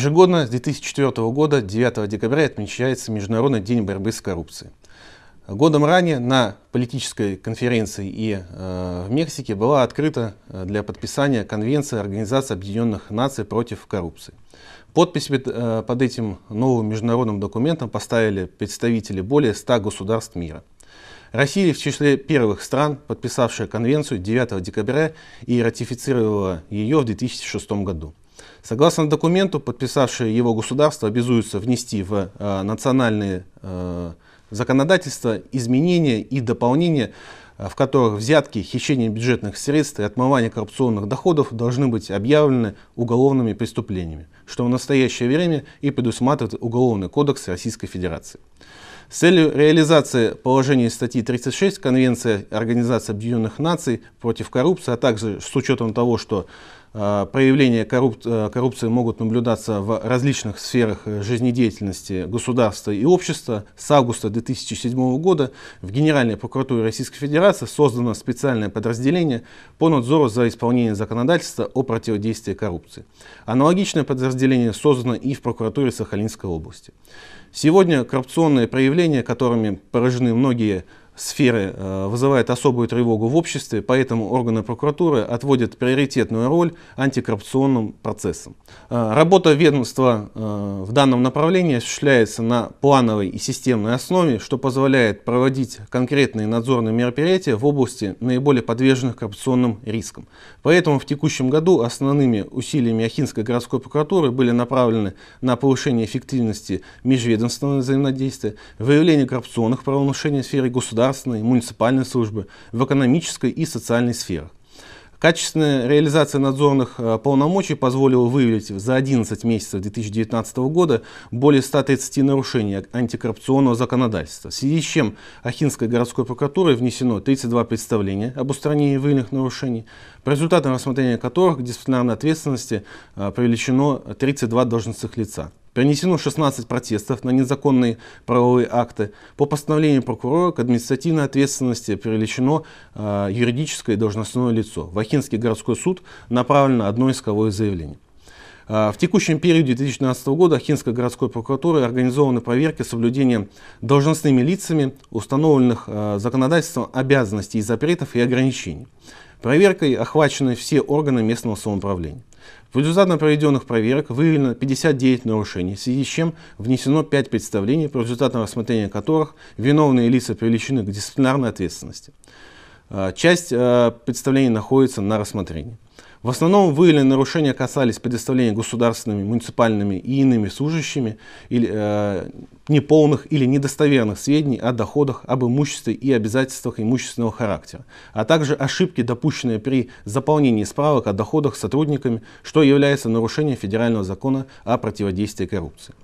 Ежегодно с 2004 года 9 декабря отмечается Международный день борьбы с коррупцией. Годом ранее на политической конференции и э, в Мексике была открыта э, для подписания Конвенция Организации Объединенных Наций против коррупции. Подпись э, под этим новым международным документом поставили представители более 100 государств мира. Россия в числе первых стран, подписавшая конвенцию 9 декабря и ратифицировала ее в 2006 году. Согласно документу, подписавшие его государства обязуются внести в э, национальные э, законодательства изменения и дополнения, э, в которых взятки, хищение бюджетных средств и отмывание коррупционных доходов должны быть объявлены уголовными преступлениями, что в настоящее время и предусматривает Уголовный кодекс Российской Федерации. С целью реализации положений статьи 36 Конвенции Организации Объединенных Наций против коррупции, а также с учетом того, что Э, проявления корруп... Э, коррупции могут наблюдаться в различных сферах э, жизнедеятельности государства и общества. С августа 2007 года в Генеральной прокуратуре Российской Федерации создано специальное подразделение по надзору за исполнение законодательства о противодействии коррупции. Аналогичное подразделение создано и в прокуратуре Сахалинской области. Сегодня коррупционные проявления, которыми поражены многие сферы э, вызывает особую тревогу в обществе, поэтому органы прокуратуры отводят приоритетную роль антикоррупционным процессам. Э, работа ведомства э, в данном направлении осуществляется на плановой и системной основе, что позволяет проводить конкретные надзорные мероприятия в области наиболее подверженных коррупционным рискам. Поэтому в текущем году основными усилиями Ахинской городской прокуратуры были направлены на повышение эффективности межведомственного взаимодействия, выявление коррупционных правонарушений в сфере государства, государственной, муниципальной службы, в экономической и социальной сферах. Качественная реализация надзорных э, полномочий позволила выявить за 11 месяцев 2019 года более 130 нарушений антикоррупционного законодательства, в связи с чем Ахинской городской прокуратурой внесено 32 представления об устранении выявленных нарушений, по результатам рассмотрения которых к дисциплинарной ответственности э, привлечено 32 должностных лица. Принесено 16 протестов на незаконные правовые акты. По постановлению прокурора к административной ответственности привлечено э, юридическое и должностное лицо. В Ахинский городской суд направлено одно исковое заявление. Э, в текущем периоде 2012 года Ахинской городской прокуратуры организованы проверки соблюдения должностными лицами установленных э, законодательством обязанностей, запретов и ограничений. Проверкой охвачены все органы местного самоуправления. В результате проведенных проверок выявлено 59 нарушений, в связи с чем внесено 5 представлений, по результатам рассмотрения которых виновные лица привлечены к дисциплинарной ответственности. А, часть а, представлений находится на рассмотрении. В основном выявленные нарушения касались предоставления государственными, муниципальными и иными служащими или, э, неполных или недостоверных сведений о доходах, об имуществе и обязательствах имущественного характера, а также ошибки, допущенные при заполнении справок о доходах сотрудниками, что является нарушением федерального закона о противодействии коррупции.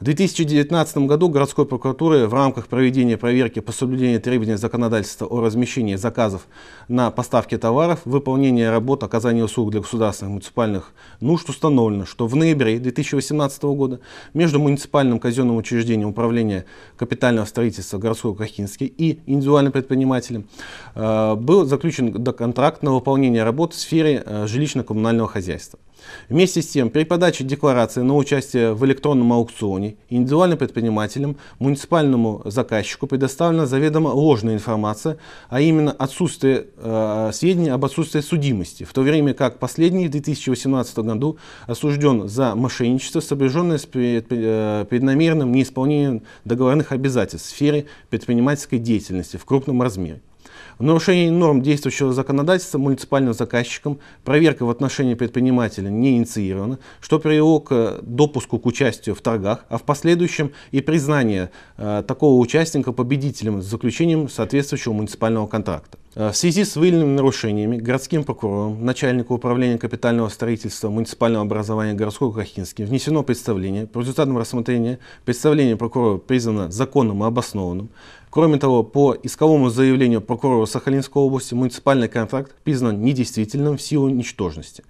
В 2019 году городской прокуратуры в рамках проведения проверки по соблюдению требований законодательства о размещении заказов на поставки товаров, выполнение работ, оказание услуг для государственных и муниципальных нужд установлено, что в ноябре 2018 года между муниципальным казенным учреждением управления капитального строительства городского Кахинский и индивидуальным предпринимателем э, был заключен контракт на выполнение работ в сфере э, жилищно-коммунального хозяйства. Вместе с тем, при подаче декларации на участие в электронном аукционе индивидуальным предпринимателям, муниципальному заказчику предоставлена заведомо ложная информация, а именно отсутствие э, сведений об отсутствии судимости, в то время как последний в 2018 году осужден за мошенничество, сопряженное с э, преднамеренным неисполнением договорных обязательств в сфере предпринимательской деятельности в крупном размере. В нарушении норм действующего законодательства муниципальным заказчикам, проверка в отношении предпринимателя не инициирована, что привело к э, допуску к участию в торгах, а в последующем и признание э, такого участника победителем с заключением соответствующего муниципального контракта. Э, в связи с выявленными нарушениями городским прокурором, начальнику управления капитального строительства муниципального образования городского Кахинский внесено представление. По результатам рассмотрения представление прокурора признано законным и обоснованным. Кроме того, по исковому заявлению прокурора Сахалинской области муниципальный контракт признан недействительным в силу ничтожности.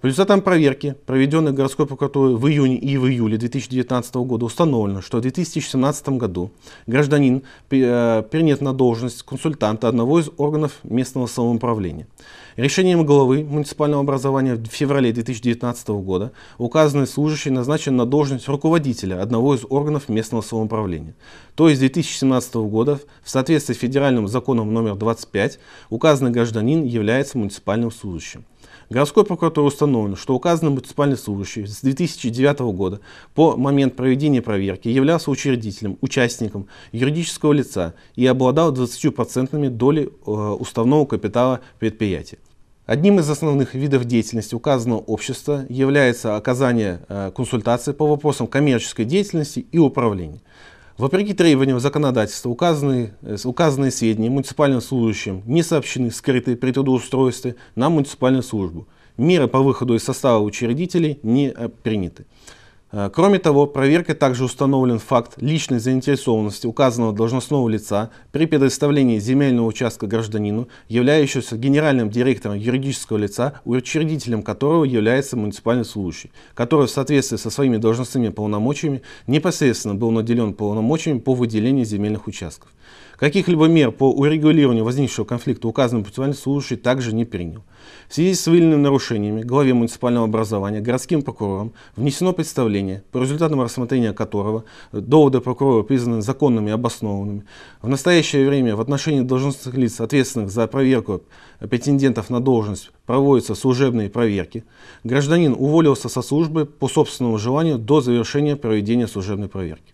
По результатам проверки, проведенной городской прокуратурой в июне и в июле 2019 года, установлено, что в 2017 году гражданин э, перенят на должность консультанта одного из органов местного самоуправления. Решением главы муниципального образования в феврале 2019 года указанный служащий назначен на должность руководителя одного из органов местного самоуправления. То есть с 2017 года в соответствии с федеральным законом номер 25 указанный гражданин является муниципальным служащим. Городской прокуратурой установлено, что указанный муниципальный служащий с 2009 года по момент проведения проверки являлся учредителем, участником юридического лица и обладал 20% доли э, уставного капитала предприятия. Одним из основных видов деятельности указанного общества является оказание э, консультации по вопросам коммерческой деятельности и управления. Вопреки требованиям законодательства, указанные, э, указанные сведения муниципальным служащим не сообщены скрыты при трудоустройстве на муниципальную службу. Меры по выходу из состава учредителей не э, приняты. Э, кроме того, проверкой также установлен факт личной заинтересованности указанного должностного лица при предоставлении земельного участка гражданину, являющегося генеральным директором юридического лица, учредителем которого является муниципальный служащий, который в соответствии со своими должностными полномочиями непосредственно был наделен полномочиями по выделению земельных участков. Каких-либо мер по урегулированию возникшего конфликта указанным муниципальный служащий также не принял. В связи с выявленными нарушениями главе муниципального образования городским прокурором внесено представление, по результатам рассмотрения которого э, доводы прокурора признаны законными и обоснованными. В настоящее время в отношении должностных лиц, ответственных за проверку претендентов на должность, проводятся служебные проверки. Гражданин уволился со службы по собственному желанию до завершения проведения служебной проверки.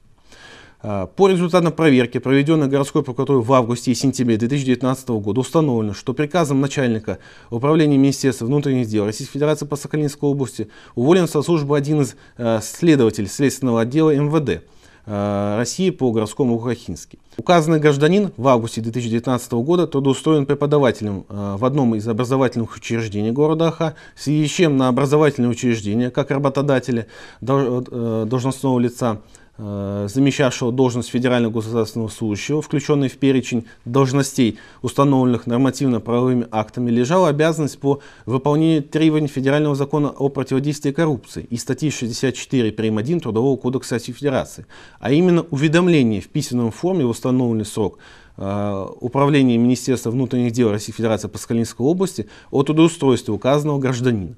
Э, по результатам проверки, проведенной городской прокуратурой в августе и сентябре 2019 года, установлено, что приказом начальника управления Министерства внутренних дел Российской Федерации по Сахалинской области уволен со службы один из э, следователей Следственного отдела МВД э, России по городскому Хохински. Указанный гражданин в августе 2019 года трудоустроен преподавателем в одном из образовательных учреждений города Аха, в связи с чем на образовательное учреждение, как работодателя должностного лица, Э, замещавшего должность федерального государственного служащего, включенный в перечень должностей, установленных нормативно-правовыми актами, лежала обязанность по выполнению требований Федерального закона о противодействии коррупции и статьи 64 прим. 1 Трудового кодекса Российской Федерации, а именно уведомление в письменном форме в установленный срок э, Управления Министерства внутренних дел Российской Федерации по Скалинской области о трудоустройстве указанного гражданина.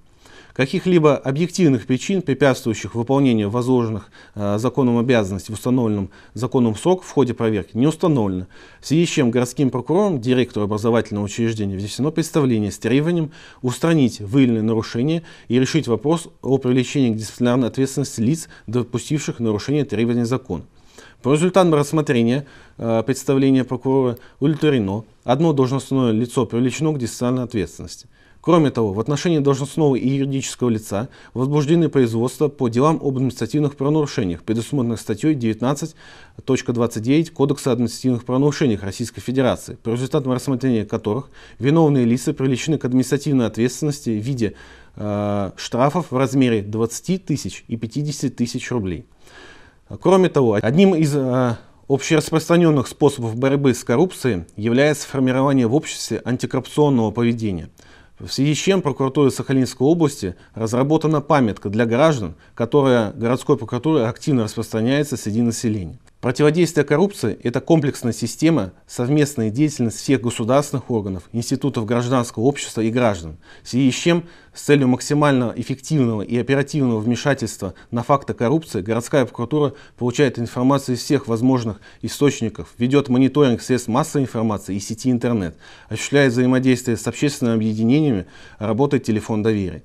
Каких-либо объективных причин, препятствующих выполнению возложенных э, законом обязанностей в установленном законом срок в ходе проверки не установлено, в связи с чем городским прокурором директору образовательного учреждения внесено представление с требованием устранить выявленные нарушения и решить вопрос о привлечении к дисциплинарной ответственности лиц, допустивших нарушение требований закона. По результатам рассмотрения э, представления прокурора удовлетворено, одно должностное лицо привлечено к дисциплинарной ответственности. Кроме того, в отношении должностного и юридического лица возбуждены производства по делам об административных правонарушениях, предусмотренных статьей 19.29 Кодекса административных правонарушений Российской Федерации, по результатам рассмотрения которых виновные лица привлечены к административной ответственности в виде э, штрафов в размере 20 тысяч и 50 тысяч рублей. Кроме того, одним из э, Общераспространенных способов борьбы с коррупцией является формирование в обществе антикоррупционного поведения – в связи с чем прокуратура Сахалинской области разработана памятка для граждан, которая городской прокуратурой активно распространяется среди населения. Противодействие коррупции – это комплексная система, совместная деятельность всех государственных органов, институтов гражданского общества и граждан, в связи с чем с целью максимально эффективного и оперативного вмешательства на факты коррупции городская прокуратура получает информацию из всех возможных источников, ведет мониторинг средств массовой информации и сети интернет, осуществляет взаимодействие с общественными объединениями, работает телефон доверия.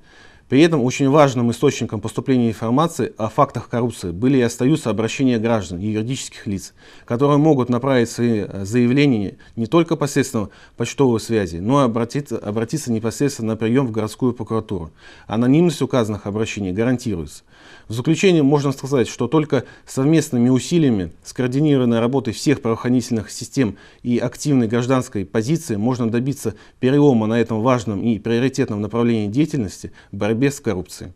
При этом очень важным источником поступления информации о фактах коррупции были и остаются обращения граждан и юридических лиц, которые могут направить свои э, заявления не только посредством почтовой связи, но и обратиться, обратиться непосредственно на прием в городскую прокуратуру. Анонимность указанных обращений гарантируется. В заключение можно сказать, что только совместными усилиями, скоординированной работой всех правоохранительных систем и активной гражданской позиции можно добиться перелома на этом важном и приоритетном направлении деятельности борьбы без коррупции.